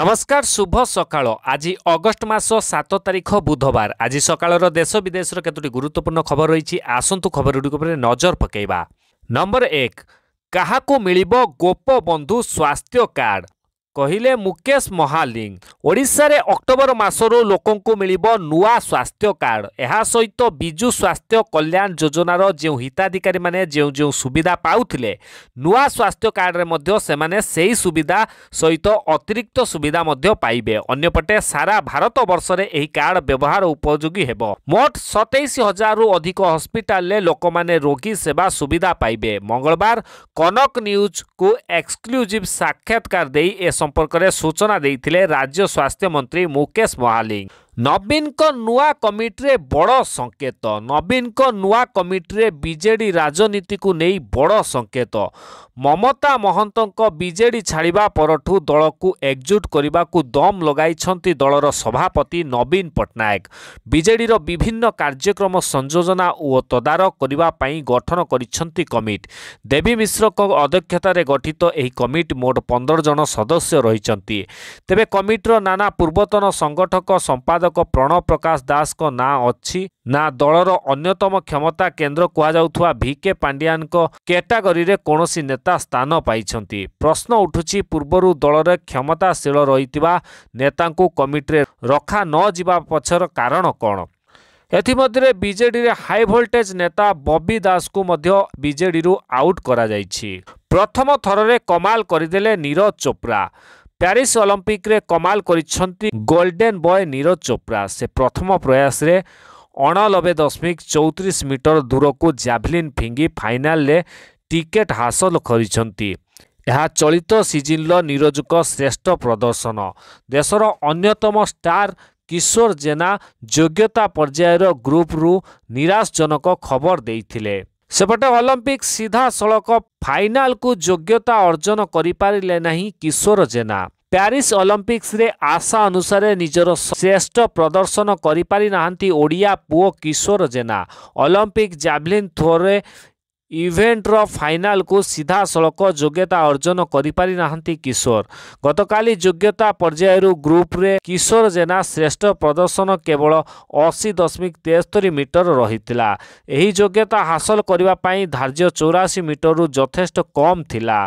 নমস্কাৰ শুভ সকাল আজি অগষ্ট মাছ সাত তাৰিখ বুধবাৰ আজি সকালৰ দেশ বিদেশৰ কেতোটি গুৰুত্বপূৰ্ণ খবৰ ৰৈছে আচন্তু খবৰ গুৰি নজৰ পকাইবা নম্বৰ এক কাহু মিলিব গোপ বন্ধু স্বাস্থ্য কাৰ্ড କହିଲେ ମୁକେଶ ମହାଲିଂ ଓଡ଼ିଶାରେ ଅକ୍ଟୋବର ମାସରୁ ଲୋକଙ୍କୁ ମିଳିବ ନୂଆ ସ୍ୱାସ୍ଥ୍ୟ କାର୍ଡ଼ ଏହା ସହିତ ବିଜୁ ସ୍ୱାସ୍ଥ୍ୟ କଲ୍ୟାଣ ଯୋଜନାର ଯେଉଁ ହିତାଧିକାରୀମାନେ ଯେଉଁ ଯେଉଁ ସୁବିଧା ପାଉଥିଲେ ନୂଆ ସ୍ୱାସ୍ଥ୍ୟ କାର୍ଡ଼ରେ ମଧ୍ୟ ସେମାନେ ସେହି ସୁବିଧା ସହିତ ଅତିରିକ୍ତ ସୁବିଧା ମଧ୍ୟ ପାଇବେ ଅନ୍ୟପଟେ ସାରା ଭାରତ ବର୍ଷରେ ଏହି କାର୍ଡ଼ ବ୍ୟବହାର ଉପଯୋଗୀ ହେବ ମୋଟ ସତେଇଶ ହଜାରରୁ ଅଧିକ ହସ୍ପିଟାଲରେ ଲୋକମାନେ ରୋଗୀ ସେବା ସୁବିଧା ପାଇବେ ମଙ୍ଗଳବାର କନକ ନ୍ୟୁଜ୍କୁ ଏକ୍ସକ୍ଲୁଜିଭ୍ ସାକ୍ଷାତକାର ଦେଇ ଏ ସମ୍ପର୍କରେ ସୂଚନା ଦେଇଥିଲେ ରାଜ୍ୟ ସ୍ୱାସ୍ଥ୍ୟମନ୍ତ୍ରୀ ମୁକେଶ ମହାଲିଙ୍ଗ ନବୀନଙ୍କ ନୂଆ କମିଟିରେ ବଡ଼ ସଙ୍କେତ ନବୀନଙ୍କ ନୂଆ କମିଟିରେ ବିଜେଡ଼ି ରାଜନୀତିକୁ ନେଇ ବଡ଼ ସଙ୍କେତ ମମତା ମହନ୍ତଙ୍କ ବିଜେଡ଼ି ଛାଡ଼ିବା ପରଠୁ ଦଳକୁ ଏକଜୁଟ କରିବାକୁ ଦମ୍ ଲଗାଇଛନ୍ତି ଦଳର ସଭାପତି ନବୀନ ପଟ୍ଟନାୟକ ବିଜେଡ଼ିର ବିଭିନ୍ନ କାର୍ଯ୍ୟକ୍ରମ ସଂଯୋଜନା ଓ ତଦାରଖ କରିବା ପାଇଁ ଗଠନ କରିଛନ୍ତି କମିଟି ଦେବୀ ମିଶ୍ରଙ୍କ ଅଧ୍ୟକ୍ଷତାରେ ଗଠିତ ଏହି କମିଟି ମୋଟ ପନ୍ଦର ଜଣ ସଦସ୍ୟ ରହିଛନ୍ତି ତେବେ କମିଟିର ନାନା ପୂର୍ବତନ ସଂଗଠକ ସମ୍ପାଦ ସମ୍ପାଦକ ପ୍ରଣବ ପ୍ରକାଶ ଦାସଙ୍କ ନାଁ ଅଛି ନା ଦଳର ଅନ୍ୟତମ କ୍ଷମତା କେନ୍ଦ୍ର କୁହାଯାଉଥିବା ଭିକେ ପାଣ୍ଡିଆନଙ୍କ କ୍ୟାଟାଗୋରିରେ କୌଣସି ନେତା ସ୍ଥାନ ପାଇଛନ୍ତି ପ୍ରଶ୍ନ ଉଠୁଛି ପୂର୍ବରୁ ଦଳରେ କ୍ଷମତାଶୀଳ ରହିଥିବା ନେତାଙ୍କୁ କମିଟିରେ ରଖା ନଯିବା ପଛର କାରଣ କ'ଣ ଏଥିମଧ୍ୟରେ ବିଜେଡ଼ିରେ ହାଇ ନେତା ବବି ଦାସଙ୍କୁ ମଧ୍ୟ ବିଜେଡ଼ିରୁ ଆଉଟ୍ କରାଯାଇଛି ପ୍ରଥମ ଥରରେ କମାଲ କରିଦେଲେ ନିରଜ ଚୋପ୍ରା ପ୍ୟାରିସ୍ ଅଲମ୍ପିକରେ କମାଲ କରିଛନ୍ତି ଗୋଲ୍ଡେନ୍ ବୟ ନିରଜ ଚୋପ୍ରା ସେ ପ୍ରଥମ ପ୍ରୟାସରେ ଅଣଲବେ ଦଶମିକ ଚଉତିରିଶ ମିଟର ଦୂରକୁ ଜାଭଲିନ୍ ଫିଙ୍ଗି ଫାଇନାଲରେ ଟିକେଟ୍ ହାସଲ କରିଛନ୍ତି ଏହା ଚଳିତ ସିଜିନ୍ର ନିରଜଙ୍କ ଶ୍ରେଷ୍ଠ ପ୍ରଦର୍ଶନ ଦେଶର ଅନ୍ୟତମ ଷ୍ଟାର କିଶୋର ଜେନା ଯୋଗ୍ୟତା ପର୍ଯ୍ୟାୟର ଗ୍ରୁପ୍ରୁ ନିରାଶଜନକ ଖବର ଦେଇଥିଲେ ସେପଟେ ଅଲମ୍ପିକ୍ସ ସିଧାସଳଖ ଫାଇନାଲକୁ ଯୋଗ୍ୟତା ଅର୍ଜନ କରିପାରିଲେ ନାହିଁ କିଶୋର ଜେନା ପ୍ୟାରିସ୍ ଅଲମ୍ପିକ୍ସରେ ଆଶା ଅନୁସାରେ ନିଜର ଶ୍ରେଷ୍ଠ ପ୍ରଦର୍ଶନ କରିପାରିନାହାନ୍ତି ଓଡ଼ିଆ ପୁଅ Kishore Jena Olympic javelin throw ଇଭେଣ୍ଟର ଫାଇନାଲକୁ ସିଧାସଳଖ ଯୋଗ୍ୟତା ଅର୍ଜନ କରିପାରିନାହାନ୍ତି କିଶୋର ଗତକାଲି ଯୋଗ୍ୟତା ପର୍ଯ୍ୟାୟରୁ ଗ୍ରୁପରେ କିଶୋର ଜେନା ଶ୍ରେଷ୍ଠ ପ୍ରଦର୍ଶନ କେବଳ ଅଶୀ ଦଶମିକ ତେସ୍ତରି ମିଟର ରହିଥିଲା ଏହି ଯୋଗ୍ୟତା ହାସଲ କରିବା ପାଇଁ ଧାର୍ଯ୍ୟ ଚଉରାଅଶୀ ମିଟରରୁ ଯଥେଷ୍ଟ କମ୍ ଥିଲା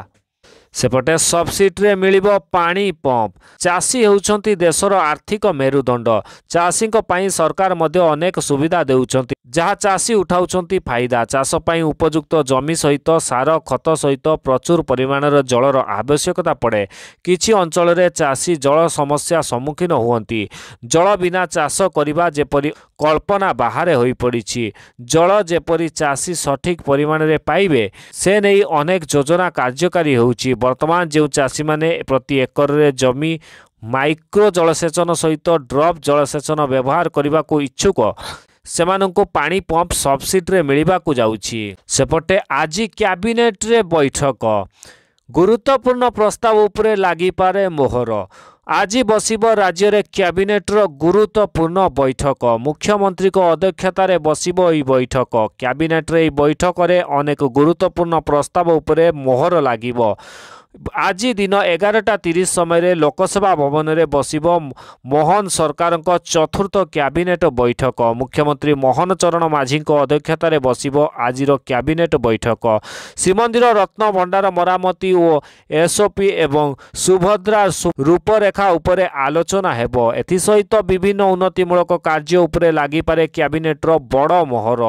ସେପଟେ ସବସିଡ଼ିରେ ମିଳିବ ପାଣି ପମ୍ପ ଚାଷୀ ହେଉଛନ୍ତି ଦେଶର ଆର୍ଥିକ ମେରୁଦଣ୍ଡ ଚାଷୀଙ୍କ ପାଇଁ ସରକାର ମଧ୍ୟ ଅନେକ ସୁବିଧା ଦେଉଛନ୍ତି ଯାହା ଚାଷୀ ଉଠାଉଛନ୍ତି ଫାଇଦା ଚାଷ ପାଇଁ ଉପଯୁକ୍ତ ଜମି ସହିତ ସାର ଖତ ସହିତ ପ୍ରଚୁର ପରିମାଣର ଜଳର ଆବଶ୍ୟକତା ପଡ଼େ କିଛି ଅଞ୍ଚଳରେ ଚାଷୀ ଜଳ ସମସ୍ୟା ସମ୍ମୁଖୀନ ହୁଅନ୍ତି ଜଳ ବିନା ଚାଷ କରିବା ଯେପରି কল্পনা বাহারে হয়ে পড়ছে জল যেপরি চাষী সঠিক পরিমাণে পাইবে সে নেই অনেক যোজনা কার্যকারী হচ্ছে বর্তমান যে চাষী মানে প্রতি একরে জমি মাইক্রো জলসেচন সহিত ড্রপ জলসেচন ব্যবহার করা ইচ্ছুক ସେମାନଙ୍କୁ ପାଣି পম্প সবসিডে ମିଳିବାକୁ যাচ্ছি সেপটে ଆଜି ক্যাবিনেট্রে বৈঠক গুরুত্বপূর্ণ প্রস্তাব উপরে লাগিপারে মোহর ଆଜି ବସିବ ରାଜ୍ୟରେ କ୍ୟାବିନେଟ୍ର ଗୁରୁତ୍ୱପୂର୍ଣ୍ଣ ବୈଠକ ମୁଖ୍ୟମନ୍ତ୍ରୀଙ୍କ ଅଧ୍ୟକ୍ଷତାରେ ବସିବ ଏହି ବୈଠକ କ୍ୟାବିନେଟ୍ରେ ଏହି ବୈଠକରେ ଅନେକ ଗୁରୁତ୍ୱପୂର୍ଣ୍ଣ ପ୍ରସ୍ତାବ ଉପରେ ମୋହର ଲାଗିବ ଆଜି ଦିନ ଏଗାରଟା ତିରିଶ ସମୟରେ ଲୋକସେବା ଭବନରେ ବସିବ ମୋହନ ସରକାରଙ୍କ ଚତୁର୍ଥ କ୍ୟାବିନେଟ୍ ବୈଠକ ମୁଖ୍ୟମନ୍ତ୍ରୀ ମୋହନ ଚରଣ ମାଝୀଙ୍କ ଅଧ୍ୟକ୍ଷତାରେ ବସିବ ଆଜିର କ୍ୟାବିନେଟ୍ ବୈଠକ ଶ୍ରୀମନ୍ଦିର ରତ୍ନଭଣ୍ଡାର ମରାମତି ଓ ଏସ୍ଓପି ଏବଂ ସୁଭଦ୍ରା ରୂପରେଖା ଉପରେ ଆଲୋଚନା ହେବ ଏଥିସହିତ ବିଭିନ୍ନ ଉନ୍ନତିମୂଳକ କାର୍ଯ୍ୟ ଉପରେ ଲାଗିପାରେ କ୍ୟାବିନେଟ୍ର ବଡ଼ ମୋହର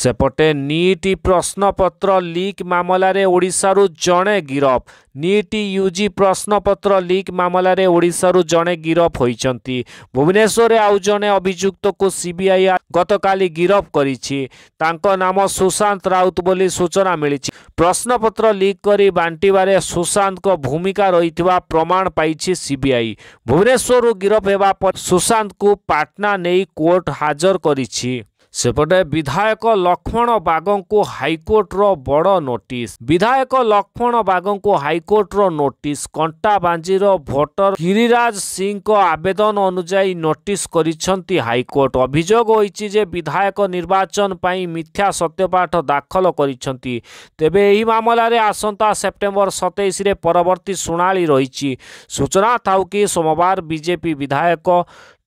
ସେପଟେ ନିଟ୍ ପ୍ରଶ୍ନପତ୍ର ଲିକ୍ ମାମଲାରେ ଓଡ଼ିଶାରୁ ଜଣେ ଗିରଫ ନିଟ୍ ୟୁ ଜି ପ୍ରଶ୍ନପତ୍ର ଲିକ୍ ମାମଲାରେ ଓଡ଼ିଶାରୁ ଜଣେ ଗିରଫ ହୋଇଛନ୍ତି ଭୁବନେଶ୍ୱରରେ ଆଉ ଜଣେ ଅଭିଯୁକ୍ତକୁ ସିବିଆଇ ଗତକାଲି ଗିରଫ କରିଛି ତାଙ୍କ ନାମ ସୁଶାନ୍ତ ରାଉତ ବୋଲି ସୂଚନା ମିଳିଛି ପ୍ରଶ୍ନପତ୍ର ଲିକ୍ କରି ବାଣ୍ଟିବାରେ ସୁଶାନ୍ତଙ୍କ ଭୂମିକା ରହିଥିବା ପ୍ରମାଣ ପାଇଛି ସିବିଆଇ ଭୁବନେଶ୍ୱରରୁ ଗିରଫ ହେବା ପରେ ସୁଶାନ୍ତଙ୍କୁ ପାଟନା ନେଇ କୋର୍ଟ ହାଜର କରିଛି ସେପଟେ ବିଧାୟକ ଲକ୍ଷ୍ମଣ ବାଘଙ୍କୁ ହାଇକୋର୍ଟର ବଡ଼ ନୋଟିସ୍ ବିଧାୟକ ଲକ୍ଷ୍ମଣ ବାଘଙ୍କୁ ହାଇକୋର୍ଟର ନୋଟିସ୍ କଣ୍ଟା ବାଞ୍ଜିର ଭୋଟର ଗିରିରାଜ ସିଂଙ୍କ ଆବେଦନ ଅନୁଯାୟୀ ନୋଟିସ୍ କରିଛନ୍ତି ହାଇକୋର୍ଟ ଅଭିଯୋଗ ହୋଇଛି ଯେ ବିଧାୟକ ନିର୍ବାଚନ ପାଇଁ ମିଥ୍ୟା ସତ୍ୟପାଠ ଦାଖଲ କରିଛନ୍ତି ତେବେ ଏହି ମାମଲାରେ ଆସନ୍ତା ସେପ୍ଟେମ୍ବର ସତେଇଶରେ ପରବର୍ତ୍ତୀ ଶୁଣାଣି ରହିଛି ସୂଚନା ଥାଉକି ସୋମବାର ବିଜେପି ବିଧାୟକ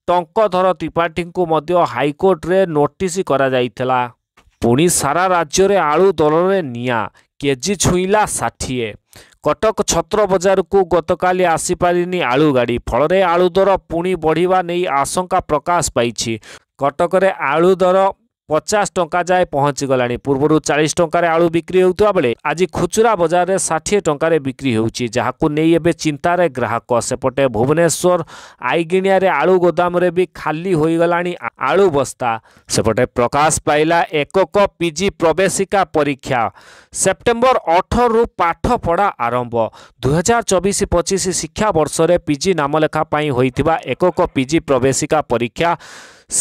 ଟଙ୍କଧର ତ୍ରିପାଠୀଙ୍କୁ ମଧ୍ୟ ହାଇକୋର୍ଟରେ ନୋଟିସ୍ କରାଯାଇଥିଲା ପୁଣି ସାରା ରାଜ୍ୟରେ ଆଳୁ ଦରରେ ନିଆଁ କେଜି ଛୁଇଁଲା ଷାଠିଏ କଟକ ଛତ୍ର ବଜାରକୁ ଗତକାଲି ଆସିପାରିନି ଆଳୁ ଗାଡ଼ି ଫଳରେ ଆଳୁ ଦର ପୁଣି ବଢ଼ିବା ନେଇ ଆଶଙ୍କା ପ୍ରକାଶ ପାଇଛି କଟକରେ ଆଳୁ ଦର ପଚାଶ ଟଙ୍କା ଯାଏ ପହଞ୍ଚିଗଲାଣି ପୂର୍ବରୁ ଚାଳିଶ ଟଙ୍କାରେ ଆଳୁ ବିକ୍ରି ହେଉଥିବା ବେଳେ ଆଜି ଖୁଚୁରା ବଜାରରେ ଷାଠିଏ ଟଙ୍କାରେ ବିକ୍ରି ହେଉଛି ଯାହାକୁ ନେଇ ଏବେ ଚିନ୍ତାରେ ଗ୍ରାହକ ସେପଟେ ଭୁବନେଶ୍ୱର ଆଇଗିଣିଆରେ ଆଳୁ ଗୋଦାମରେ ବି ଖାଲି ହୋଇଗଲାଣି ଆଳୁ ବସ୍ତା ସେପଟେ ପ୍ରକାଶ ପାଇଲା ଏକକ ପିଜି ପ୍ରବେଶିକା ପରୀକ୍ଷା ସେପ୍ଟେମ୍ବର ଅଠରରୁ ପାଠପଢ଼ା ଆରମ୍ଭ ଦୁଇହଜାର ଚବିଶ ପଚିଶ ଶିକ୍ଷାବର୍ଷରେ ପିଜି ନାମଲେଖା ପାଇଁ ହୋଇଥିବା ଏକକ ପିଜି ପ୍ରବେଶିକା ପରୀକ୍ଷା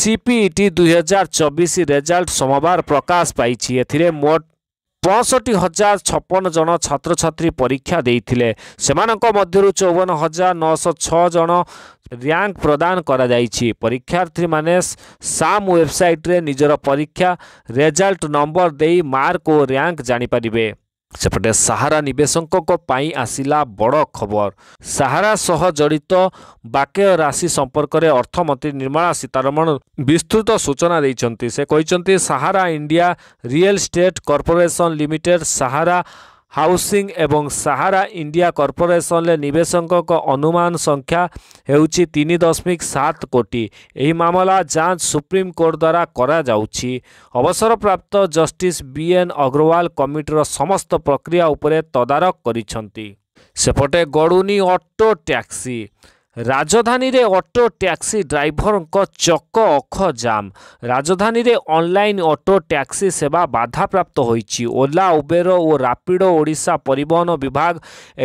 সিপিইটি দুই হাজার চবিশ রেজাল্ট সোমবার প্রকাশ পাইছি এতে মোট পঁয়ষঠি হাজার ছপন জন ছাত্রছাত্রী পরীক্ষা দিয়ে সে মধ্যে চৌবন হাজার নশ জন র্যাঙ্ক প্রদান করা যাইছি পরীক্ষার্থী মানে সাম ওয়েবসাইট্রে নিজের পরীক্ষা রেজাল্ট নম্বর দেই মার্ক ও র্যাঙ্ক জাঁপারে ସେପଟେ ସାହାରା ନିବେଶକଙ୍କ ପାଇଁ ଆସିଲା ବଡ଼ ଖବର ସାହାରା ସହ ଜଡ଼ିତ ବାକ୍ୟ ରାଶି ସମ୍ପର୍କରେ ଅର୍ଥମନ୍ତ୍ରୀ ନିର୍ମଳା ସୀତାରମଣ ବିସ୍ତୃତ ସୂଚନା ଦେଇଛନ୍ତି ସେ କହିଛନ୍ତି Sahara India Real Estate Corporation Limited Sahara Housing ଏବଂ ସାହାରା ଇଣ୍ଡିଆ କର୍ପୋରେସନରେ ନିବେଶକଙ୍କ ଅନୁମାନ ସଂଖ୍ୟା ହେଉଛି ତିନି ଦଶମିକ ସାତ କୋଟି ଏହି ମାମଲା ଯାଞ୍ଚ ସୁପ୍ରିମକୋର୍ଟ ଦ୍ୱାରା କରାଯାଉଛି ଅବସରପ୍ରାପ୍ତ ଜଷ୍ଟିସ୍ ବି ଏନ୍ ଅଗ୍ରୱାଲ କମିଟିର ସମସ୍ତ ପ୍ରକ୍ରିୟା ଉପରେ ତଦାରଖ କରିଛନ୍ତି ସେପଟେ ଗଡ଼ୁନି ଅଟୋ ଟ୍ୟାକ୍ସି ରାଜଧାନୀରେ ଅଟୋ ଟ୍ୟାକ୍ସି ଡ୍ରାଇଭରଙ୍କ ଚକ ଅଖ ଜାମ୍ ରାଜଧାନୀରେ ଅନ୍ଲାଇନ୍ ଅଟୋ ଟ୍ୟାକ୍ସି ସେବା ବାଧାପ୍ରାପ୍ତ ହୋଇଛି ଓଲା ଉବେର ଓ ରାପିଡ଼ ଓଡ଼ିଶା ପରିବହନ ବିଭାଗ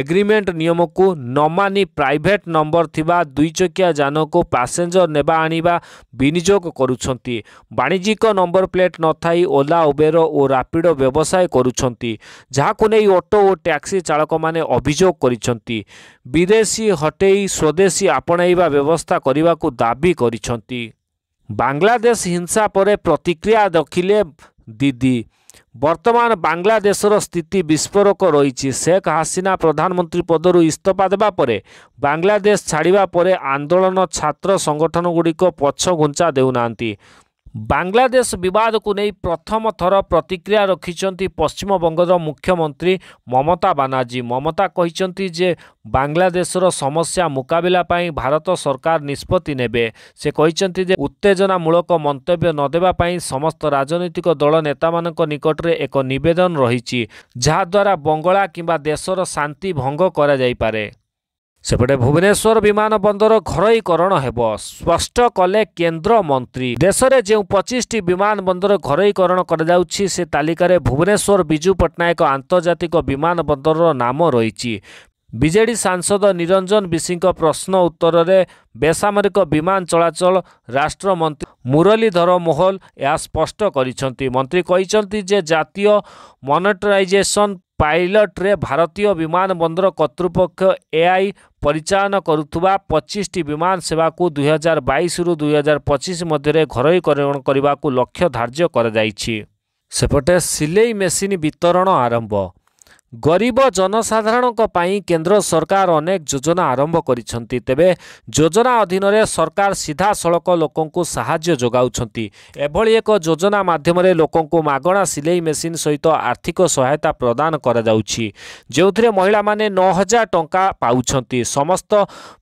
ଏଗ୍ରିମେଣ୍ଟ ନିୟମକୁ ନମାନି ପ୍ରାଇଭେଟ୍ ନମ୍ବର ଥିବା ଦୁଇଚକିଆ ଯାନକୁ ପାସେଞ୍ଜର ନେବା ଆଣିବା ବିନିଯୋଗ କରୁଛନ୍ତି ବାଣିଜ୍ୟିକ ନମ୍ବର ପ୍ଲେଟ୍ ନଥାଇ ଓଲା ଉବେର ଓ ରାପିଡ଼ ବ୍ୟବସାୟ କରୁଛନ୍ତି ଯାହାକୁ ନେଇ ଅଟୋ ଓ ଟ୍ୟାକ୍ସି ଚାଳକମାନେ ଅଭିଯୋଗ କରିଛନ୍ତି ବିଦେଶୀ ହଟେଇ ସ୍ୱଦେଶୀ କୌଣସି ଆପଣାଇବା ବ୍ୟବସ୍ଥା କରିବାକୁ ଦାବି କରିଛନ୍ତି ବାଂଲାଦେଶ ହିଂସା ପରେ ପ୍ରତିକ୍ରିୟା ଦେଖିଲେ ଦିଦି ବର୍ତ୍ତମାନ ବାଂଲାଦେଶର ସ୍ଥିତି ବିସ୍ଫୋରକ ରହିଛି ଶେଖ୍ ହାସିନା ପ୍ରଧାନମନ୍ତ୍ରୀ ପଦରୁ ଇସ୍ତଫା ଦେବା ପରେ ବାଂଲାଦେଶ ଛାଡ଼ିବା ପରେ ଆନ୍ଦୋଳନ ଛାତ୍ର ସଂଗଠନଗୁଡ଼ିକ ଘୁଞ୍ଚା ଦେଉନାହାନ୍ତି ବାଂଲାଦେଶ ବିବାଦକୁ ନେଇ ପ୍ରଥମ ଥର ପ୍ରତିକ୍ରିୟା ରଖିଛନ୍ତି ପଶ୍ଚିମବଙ୍ଗର ମୁଖ୍ୟମନ୍ତ୍ରୀ ମମତା ବାନାର୍ଜୀ ମମତା କହିଛନ୍ତି ଯେ ବାଂଲାଦେଶର ସମସ୍ୟା ମୁକାବିଲା ପାଇଁ ଭାରତ ସରକାର ନିଷ୍ପତ୍ତି ନେବେ ସେ କହିଛନ୍ତି ଯେ ଉତ୍ତେଜନାମୂଳକ ମନ୍ତବ୍ୟ ନଦେବା ପାଇଁ ସମସ୍ତ ରାଜନୈତିକ ଦଳ ନେତାମାନଙ୍କ ନିକଟରେ ଏକ ନିବେଦନ ରହିଛି ଯାହାଦ୍ୱାରା ବଙ୍ଗଳା କିମ୍ବା ଦେଶର ଶାନ୍ତି ଭଙ୍ଗ କରାଯାଇପାରେ ସେପଟେ ଭୁବନେଶ୍ୱର ବିମାନ ବନ୍ଦର ଘରୋଇକରଣ ହେବ ସ୍ପଷ୍ଟ କଲେ କେନ୍ଦ୍ରମନ୍ତ୍ରୀ ଦେଶରେ ଯେଉଁ ପଚିଶଟି ବିମାନ ବନ୍ଦର ଘରୋଇକରଣ କରାଯାଉଛି ସେ ତାଲିକାରେ ଭୁବନେଶ୍ୱର ବିଜୁ ପଟ୍ଟନାୟକ ଆନ୍ତର୍ଜାତିକ ବିମାନ ବନ୍ଦରର ନାମ ରହିଛି ବିଜେଡ଼ି ସାଂସଦ ନିରଞ୍ଜନ ବିଶିଙ୍କ ପ୍ରଶ୍ନ ଉତ୍ତରରେ ବେସାମରିକ ବିମାନ ଚଳାଚଳ ରାଷ୍ଟ୍ରମନ୍ତ୍ରୀ ମୁରଲୀଧର ମୋହଲ ଏହା ସ୍ପଷ୍ଟ କରିଛନ୍ତି ମନ୍ତ୍ରୀ କହିଛନ୍ତି ଯେ ଜାତୀୟ ମନିଟରାଇଜେସନ୍ ପାଇଲଟ୍ରେ ଭାରତୀୟ ବିମାନ ବନ୍ଦର କର୍ତ୍ତୃପକ୍ଷ ଏଆଇ ପରିଚାଳନା କରୁଥିବା ପଚିଶଟି ବିମାନ ସେବାକୁ ଦୁଇହଜାର ବାଇଶରୁ ଦୁଇହଜାର ପଚିଶ ମଧ୍ୟରେ ଘରୋଇକରଣ କରିବାକୁ ଲକ୍ଷ୍ୟ ଧାର୍ଯ୍ୟ କରାଯାଇଛି ସେପଟେ ସିଲେଇ ମେସିନ୍ ବିତରଣ ଆରମ୍ଭ ଗରିବ ଜନସାଧାରଣଙ୍କ ପାଇଁ କେନ୍ଦ୍ର ସରକାର ଅନେକ ଯୋଜନା ଆରମ୍ଭ କରିଛନ୍ତି ତେବେ ଯୋଜନା ଅଧୀନରେ ସରକାର ସିଧାସଳଖ ଲୋକଙ୍କୁ ସାହାଯ୍ୟ ଯୋଗାଉଛନ୍ତି ଏଭଳି ଏକ ଯୋଜନା ମାଧ୍ୟମରେ ଲୋକଙ୍କୁ ମାଗଣା ସିଲେଇ ମେସିନ୍ ସହିତ ଆର୍ଥିକ ସହାୟତା ପ୍ରଦାନ କରାଯାଉଛି ଯେଉଁଥିରେ ମହିଳାମାନେ ନଅ ହଜାର ଟଙ୍କା ପାଉଛନ୍ତି ସମସ୍ତ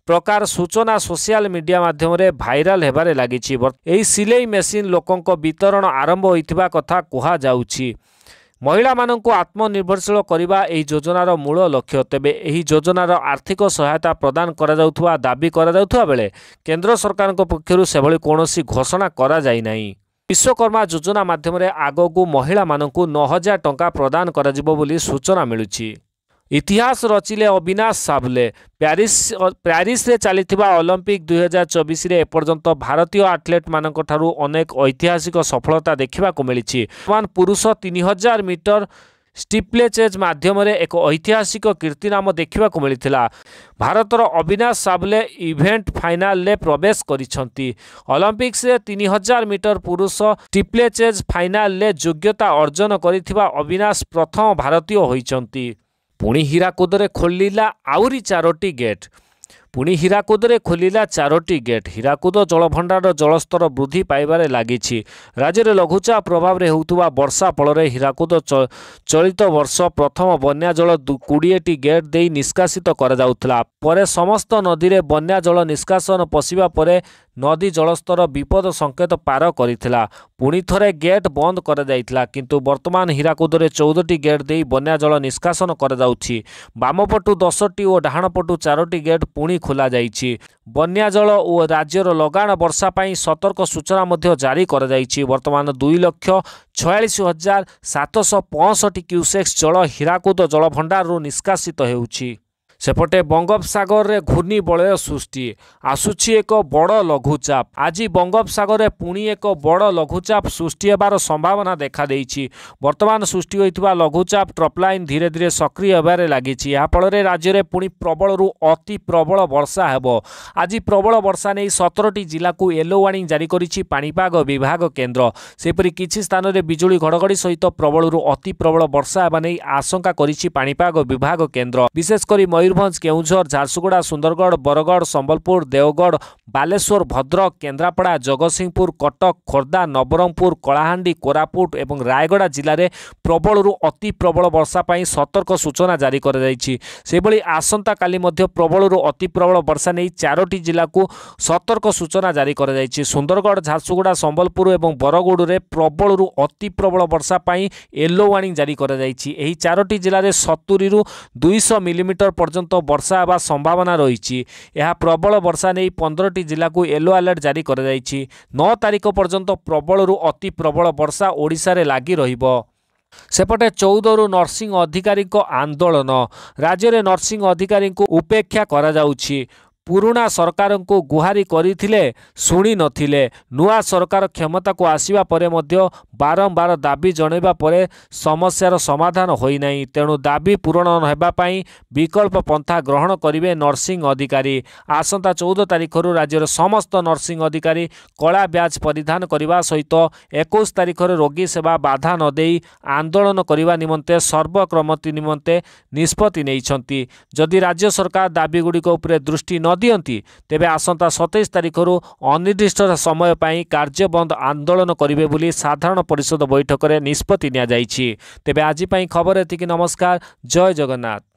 ପ୍ରକାର ସୂଚନା ସୋସିଆଲ ମିଡ଼ିଆ ମାଧ୍ୟମରେ ଭାଇରାଲ ହେବାରେ ଲାଗିଛି ଏହି ସିଲେଇ ମେସିନ୍ ଲୋକଙ୍କ ବିତରଣ ଆରମ୍ଭ ହୋଇଥିବା କଥା କୁହାଯାଉଛି ମହିଳାମାନଙ୍କୁ ଆତ୍ମନିର୍ଭରଶୀଳ କରିବା ଏହି ଯୋଜନାର ମୂଳ ଲକ୍ଷ୍ୟ ତେବେ ଏହି ଯୋଜନାର ଆର୍ଥିକ ସହାୟତା ପ୍ରଦାନ କରାଯାଉଥିବା ଦାବି କରାଯାଉଥିବା ବେଳେ କେନ୍ଦ୍ର ସରକାରଙ୍କ ପକ୍ଷରୁ ସେଭଳି କୌଣସି ଘୋଷଣା କରାଯାଇନାହିଁ ବିଶ୍ୱକର୍ମା ଯୋଜନା ମାଧ୍ୟମରେ ଆଗକୁ ମହିଳାମାନଙ୍କୁ ନଅ ହଜାର ଟଙ୍କା ପ୍ରଦାନ କରାଯିବ ବୋଲି ସୂଚନା ମିଳୁଛି ইতিহাস রচিলে অবিনাশ সাবলে প্যারিস প্যারিসে চালিথিবা অলিম্পিক দুই হাজার চবিশে এপর্যন্ত ভারতীয় আথলেটমানଙ୍କଠାରୁ অনেক ঐতিহাসিক সফলতা দেখিବାକୁ মিলিছি বর্তমান পুরুষ তিন হাজার মিটর ଷ୍ଟିପ୍ଲେଚେଜ୍ ମାଧ୍ୟମରେ ଏକ ଐତିହାସିକ କୀର୍ତ୍ତିନାମ ଦେଖିବାକୁ ମିଳିଥିଲା ଭାରତର ଅବିନାଶ ସାବଲେ ଇଭେଣ୍ଟ ଫାଇନାଲରେ ପ୍ରବେଶ କରିଛନ୍ତି ଅଲମ୍ପିକ୍ସରେ ତିନି ହଜାର ମିଟର ପୁରୁଷ ଷ୍ଟିପ୍ଲେଚେଜ୍ ଫାଇନାଲରେ ଯୋଗ୍ୟତା ଅର୍ଜନ କରିଥିବା ଅବିନାଶ ପ୍ରଥମ ଭାରତୀୟ ହୋଇଛନ୍ତି ପୁଣି ହୀରାକୁଦରେ ଖୋଲିଲା ଆହୁରି ଚାରୋଟି ଗେଟ୍ ପୁଣି ହୀରାକୁଦରେ ଖୋଲିଲା ଚାରୋଟି ଗେଟ୍ ହୀରାକୁଦ ଜଳଭଣ୍ଡାର ଜଳସ୍ତର ବୃଦ୍ଧି ପାଇବାରେ ଲାଗିଛି ରାଜ୍ୟରେ ଲଘୁଚାପ ପ୍ରଭାବରେ ହେଉଥିବା ବର୍ଷା ଫଳରେ ହୀରାକୁଦ ଚଳିତ ବର୍ଷ ପ୍ରଥମ ବନ୍ୟା ଜଳ କୋଡ଼ିଏଟି ଗେଟ୍ ଦେଇ ନିଷ୍କାସିତ କରାଯାଉଥିଲା ପରେ ସମସ୍ତ ନଦୀରେ ବନ୍ୟା ଜଳ ନିଷ୍କାସନ ପଶିବା ପରେ ନଦୀ ଜଳସ୍ତର ବିପଦ ସଙ୍କେତ ପାର କରିଥିଲା ପୁଣି ଥରେ ଗେଟ୍ ବନ୍ଦ କରାଯାଇଥିଲା କିନ୍ତୁ ବର୍ତ୍ତମାନ ହୀରାକୁଦରେ ଚଉଦଟି ଗେଟ୍ ଦେଇ ବନ୍ୟା ଜଳ ନିଷ୍କାସନ କରାଯାଉଛି ବାମପଟୁ ଦଶଟି ଓ ଡାହାଣ ପଟୁ ଚାରୋଟି ଗେଟ୍ ପୁଣି खो बन्याजल ओ्यर लगाण वर्षा पनि सतर्क सूचना जारी बर्तमान दुईलक्ष छयास हजार सतश पँसठी क्युसेक्स जल हिराकुद जलभण्डार निष्कासित हुन्छ ସେପଟେ ବଙ୍ଗୋପସାଗରରେ ଘୂର୍ଣ୍ଣି ବଳୟ ସୃଷ୍ଟି ଆସୁଛି ଏକ ବଡ଼ ଲଘୁଚାପ ଆଜି ବଙ୍ଗୋପସାଗରରେ ପୁଣି ଏକ ବଡ଼ ଲଘୁଚାପ ସୃଷ୍ଟି ହେବାର ସମ୍ଭାବନା ଦେଖାଦେଇଛି ବର୍ତ୍ତମାନ ସୃଷ୍ଟି ହୋଇଥିବା ଲଘୁଚାପ ଟ୍ରପ୍ଲାଇନ୍ ଧୀରେ ଧୀରେ ସକ୍ରିୟ ହେବାରେ ଲାଗିଛି ଏହାଫଳରେ ରାଜ୍ୟରେ ପୁଣି ପ୍ରବଳରୁ ଅତି ପ୍ରବଳ ବର୍ଷା ହେବ ଆଜି ପ୍ରବଳ ବର୍ଷା ନେଇ ସତରଟି ଜିଲ୍ଲାକୁ ୟେଲୋ ୱାର୍ଣ୍ଣିଂ ଜାରି କରିଛି ପାଣିପାଗ ବିଭାଗ କେନ୍ଦ୍ର ସେହିପରି କିଛି ସ୍ଥାନରେ ବିଜୁଳି ଘଡ଼ଘଡ଼ି ସହିତ ପ୍ରବଳରୁ ଅତି ପ୍ରବଳ ବର୍ଷା ହେବା ନେଇ ଆଶଙ୍କା କରିଛି ପାଣିପାଗ ବିଭାଗ କେନ୍ଦ୍ର ବିଶେଷକରି ମୟୂର ମୟୂରଭଞ୍ଜ କେଉଁଝର ଝାରସୁଗୁଡ଼ା ସୁନ୍ଦରଗଡ଼ ବରଗଡ଼ ସମ୍ବଲପୁର ଦେଓଗଡ଼ ବାଲେଶ୍ୱର ଭଦ୍ରକ କେନ୍ଦ୍ରାପଡ଼ା ଜଗତସିଂହପୁର କଟକ ଖୋର୍ଦ୍ଧା ନବରଙ୍ଗପୁର କଳାହାଣ୍ଡି କୋରାପୁଟ ଏବଂ ରାୟଗଡ଼ା ଜିଲ୍ଲାରେ ପ୍ରବଳରୁ ଅତି ପ୍ରବଳ ବର୍ଷା ପାଇଁ ସତର୍କ ସୂଚନା ଜାରି କରାଯାଇଛି ସେହିଭଳି ଆସନ୍ତାକାଲି ମଧ୍ୟ ପ୍ରବଳରୁ ଅତି ପ୍ରବଳ ବର୍ଷା ନେଇ ଚାରୋଟି ଜିଲ୍ଲାକୁ ସତର୍କ ସୂଚନା ଜାରି କରାଯାଇଛି ସୁନ୍ଦରଗଡ଼ ଝାରସୁଗୁଡ଼ା ସମ୍ବଲପୁର ଏବଂ ବରଗଡ଼ରେ ପ୍ରବଳରୁ ଅତି ପ୍ରବଳ ବର୍ଷା ପାଇଁ ୟେଲୋ ୱାର୍ଣ୍ଣିଂ ଜାରି କରାଯାଇଛି ଏହି ଚାରୋଟି ଜିଲ୍ଲାରେ ସତୁରିରୁ ଦୁଇଶହ ମିଲିମିଟର ପର୍ଯ୍ୟନ୍ତ ପର୍ଯ୍ୟନ୍ତ ବର୍ଷା ହେବା ସମ୍ଭାବନା ରହିଛି ଏହା ପ୍ରବଳ ବର୍ଷା ନେଇ ପନ୍ଦରଟି ଜିଲ୍ଲାକୁ ୟେଲୋ ଆଲର୍ଟ ଜାରି କରାଯାଇଛି ନଅ ତାରିଖ ପର୍ଯ୍ୟନ୍ତ ପ୍ରବଳରୁ ଅତି ପ୍ରବଳ ବର୍ଷା ଓଡ଼ିଶାରେ ଲାଗି ରହିବ ସେପଟେ ଚଉଦରୁ ନର୍ସିଂ ଅଧିକାରୀଙ୍କ ଆନ୍ଦୋଳନ ରାଜ୍ୟରେ ନର୍ସିଂ ଅଧିକାରୀଙ୍କୁ ଉପେକ୍ଷା କରାଯାଉଛି ପୁରୁଣା ସରକାରଙ୍କୁ ଗୁହାରି କରିଥିଲେ ଶୁଣିନଥିଲେ ନୂଆ ସରକାର କ୍ଷମତାକୁ ଆସିବା ପରେ ମଧ୍ୟ ବାରମ୍ବାର ଦାବି ଜଣାଇବା ପରେ ସମସ୍ୟାର ସମାଧାନ ହୋଇନାହିଁ ତେଣୁ ଦାବି ପୂରଣ ହେବା ପାଇଁ ବିକଳ୍ପ ପନ୍ଥା ଗ୍ରହଣ କରିବେ ନର୍ସିଂ ଅଧିକାରୀ ଆସନ୍ତା ଚଉଦ ତାରିଖରୁ ରାଜ୍ୟର ସମସ୍ତ ନର୍ସିଂ ଅଧିକାରୀ କଳା ବ୍ୟାଚ୍ ପରିଧାନ କରିବା ସହିତ ଏକୋଇଶ ତାରିଖରେ ରୋଗୀ ସେବା ବାଧା ନଦେଇ ଆନ୍ଦୋଳନ କରିବା ନିମନ୍ତେ ସର୍ବକ୍ରମତି ନିମନ୍ତେ ନିଷ୍ପତ୍ତି ନେଇଛନ୍ତି ଯଦି ରାଜ୍ୟ ସରକାର ଦାବିଗୁଡ଼ିକ ଉପରେ ଦୃଷ୍ଟି ନ ଦିଅନ୍ତି ତେବେ ଆସନ୍ତା ସତେଇଶ ତାରିଖରୁ ଅନିର୍ଦ୍ଦିଷ୍ଟ ସମୟ ପାଇଁ କାର୍ଯ୍ୟବନ୍ଦ ଆନ୍ଦୋଳନ କରିବେ ବୋଲି ସାଧାରଣ ପରିଷଦ ବୈଠକରେ ନିଷ୍ପତ୍ତି ନିଆଯାଇଛି ତେବେ ଆଜି ପାଇଁ ଖବର ଏତିକି ନମସ୍କାର ଜୟ ଜଗନ୍ନାଥ